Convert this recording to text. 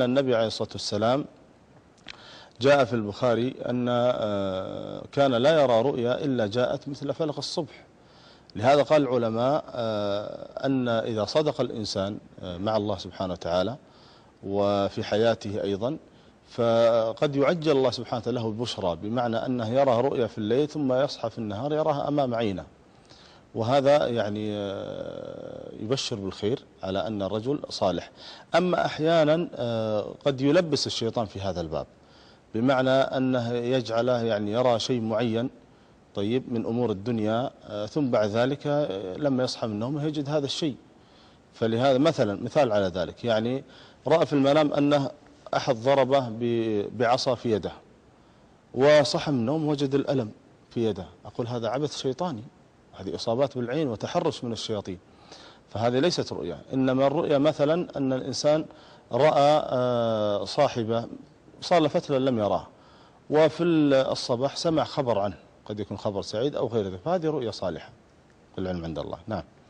النبي عليه الصلاة والسلام جاء في البخاري أن آه، كان لا يرى رؤيا إلا جاءت مثل فلق الصبح لهذا قال العلماء آه، أن إذا صدق الإنسان آه، مع الله سبحانه وتعالى وفي حياته أيضا فقد يعجل الله سبحانه له البشرى بمعنى أنه يرى رؤيا في الليل ثم يصحى في النهار يراها أمام عينه وهذا يعني آه، يبشر بالخير على أن الرجل صالح أما أحيانا آه، قد يلبس الشيطان في هذا الباب بمعنى أنه يجعله يعني يرى شيء معين طيب من أمور الدنيا آه، ثم بعد ذلك لما يصحى من نومه يجد هذا الشيء فلهذا مثلا مثال على ذلك يعني رأى في المنام أنه أحد ضربه بعصا في يده وصحى من النوم وجد الألم في يده أقول هذا عبث شيطاني هذه إصابات بالعين وتحرش من الشياطين فهذه ليست رؤيا إنما الرؤيا مثلا أن الإنسان رأى آه، صاحبه صار له فترة لم يراه وفي الصباح سمع خبر عنه قد يكون خبر سعيد أو غير ذلك فهذه رؤيا صالحة العلم عند الله نعم